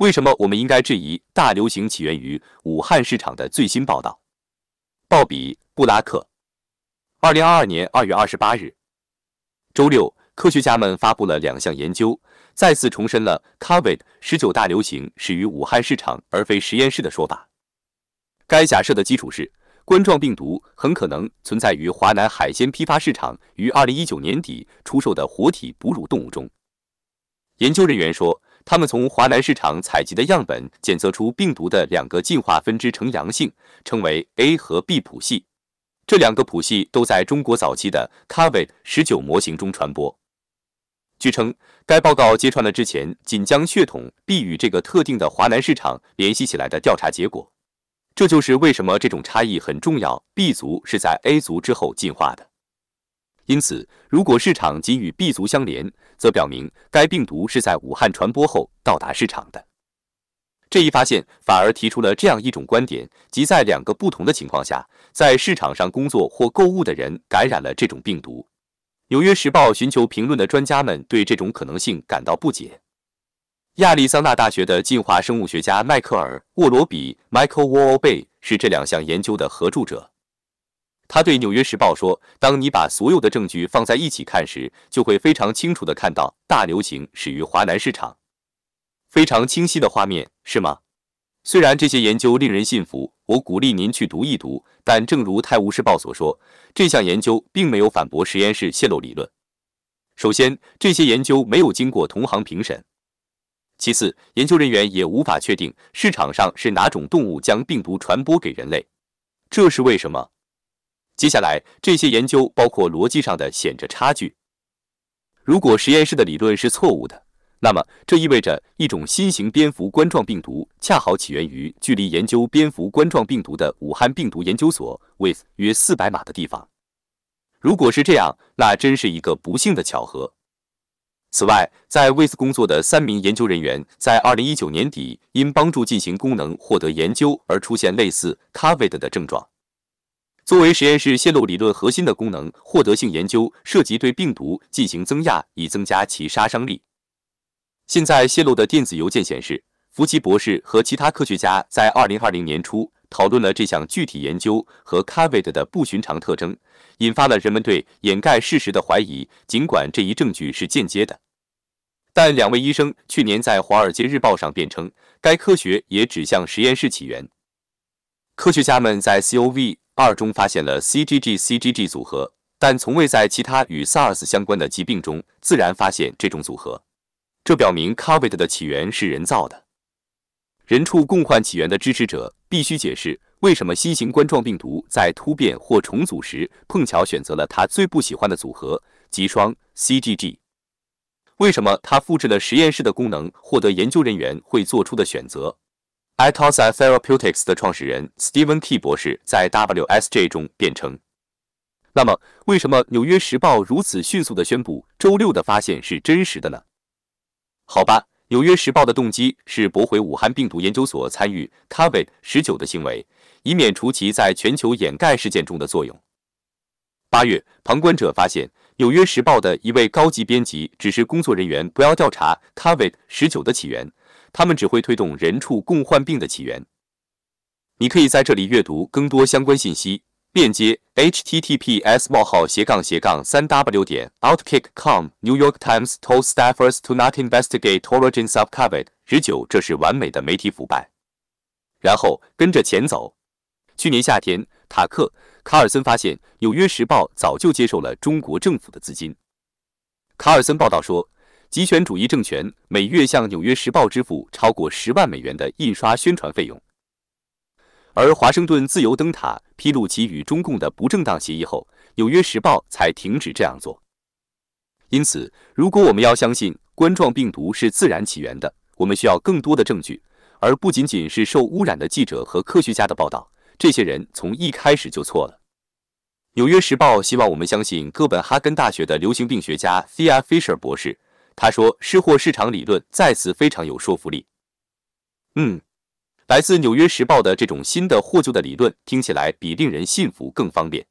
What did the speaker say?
为什么我们应该质疑大流行起源于武汉市场的最新报道？鲍比·布拉克，二零二二年二月二十八日，周六，科学家们发布了两项研究，再次重申了 COVID 十九大流行始于武汉市场而非实验室的说法。该假设的基础是冠状病毒很可能存在于华南海鲜批发市场于二零一九年底出售的活体哺乳动物中。研究人员说。他们从华南市场采集的样本检测出病毒的两个进化分支呈阳性，称为 A 和 B 谱系。这两个谱系都在中国早期的 COVID-19 模型中传播。据称，该报告揭穿了之前仅将血统 B 与这个特定的华南市场联系起来的调查结果。这就是为什么这种差异很重要。B 族是在 A 族之后进化的。因此，如果市场仅与 B 族相连，则表明该病毒是在武汉传播后到达市场的。这一发现反而提出了这样一种观点，即在两个不同的情况下，在市场上工作或购物的人感染了这种病毒。《纽约时报》寻求评论的专家们对这种可能性感到不解。亚利桑那大学的进化生物学家迈克尔·沃罗比 （Michael w a r o b y 是这两项研究的合著者。他对纽约时报说：“当你把所有的证据放在一起看时，就会非常清楚的看到大流行始于华南市场，非常清晰的画面，是吗？”虽然这些研究令人信服，我鼓励您去读一读，但正如泰晤士报所说，这项研究并没有反驳实验室泄漏理论。首先，这些研究没有经过同行评审；其次，研究人员也无法确定市场上是哪种动物将病毒传播给人类，这是为什么？接下来，这些研究包括逻辑上的显着差距。如果实验室的理论是错误的，那么这意味着一种新型蝙蝠冠状病毒恰好起源于距离研究蝙蝠冠状病毒的武汉病毒研究所 w i t h 约四百码的地方。如果是这样，那真是一个不幸的巧合。此外，在 w i t h 工作的三名研究人员在二零一九年底因帮助进行功能获得研究而出现类似 Covid 的症状。作为实验室泄露理论核心的功能获得性研究，涉及对病毒进行增压，以增加其杀伤力。现在泄露的电子邮件显示，福奇博士和其他科学家在2020年初讨论了这项具体研究和 Covid 的不寻常特征，引发了人们对掩盖事实的怀疑。尽管这一证据是间接的，但两位医生去年在《华尔街日报》上辩称，该科学也指向实验室起源。科学家们在 Cov。二中发现了 cgg cgg 组合，但从未在其他与 SARS 相关的疾病中自然发现这种组合。这表明 COVID 的起源是人造的。人畜共患起源的支持者必须解释，为什么新型冠状病毒在突变或重组时碰巧选择了它最不喜欢的组合，即双 cgg。为什么它复制了实验室的功能？获得研究人员会做出的选择。iTosa Therapeutics 的创始人 Steven K 博士在 WSJ 中辩称：“那么，为什么《纽约时报》如此迅速地宣布周六的发现是真实的呢？”好吧，《纽约时报》的动机是驳回武汉病毒研究所参与 Covid-19 的行为，以免除其在全球掩盖事件中的作用。八月，旁观者发现，《纽约时报》的一位高级编辑指示工作人员不要调查 Covid-19 的起源。他们只会推动人畜共患病的起源。你可以在这里阅读更多相关信息，链接 h t t p s 冒号斜斜杠杠三 w 点 o u t k i c k c o m n e w y o r k t i m e s t o l d s t a f f e r s t o n o t i n v e s t i g a t e o r i g i n s u b c o v i d e t 十九，这是完美的媒体腐败。然后跟着钱走。去年夏天，塔克·卡尔森发现《纽约时报》早就接受了中国政府的资金。卡尔森报道说。极权主义政权每月向《纽约时报》支付超过十万美元的印刷宣传费用，而《华盛顿自由灯塔》披露其与中共的不正当协议后，《纽约时报》才停止这样做。因此，如果我们要相信冠状病毒是自然起源的，我们需要更多的证据，而不仅仅是受污染的记者和科学家的报道。这些人从一开始就错了。《纽约时报》希望我们相信哥本哈根大学的流行病学家 C. R. Fisher 博士。他说：“失货市场理论再次非常有说服力。嗯，来自《纽约时报》的这种新的获救的理论听起来比令人信服更方便。”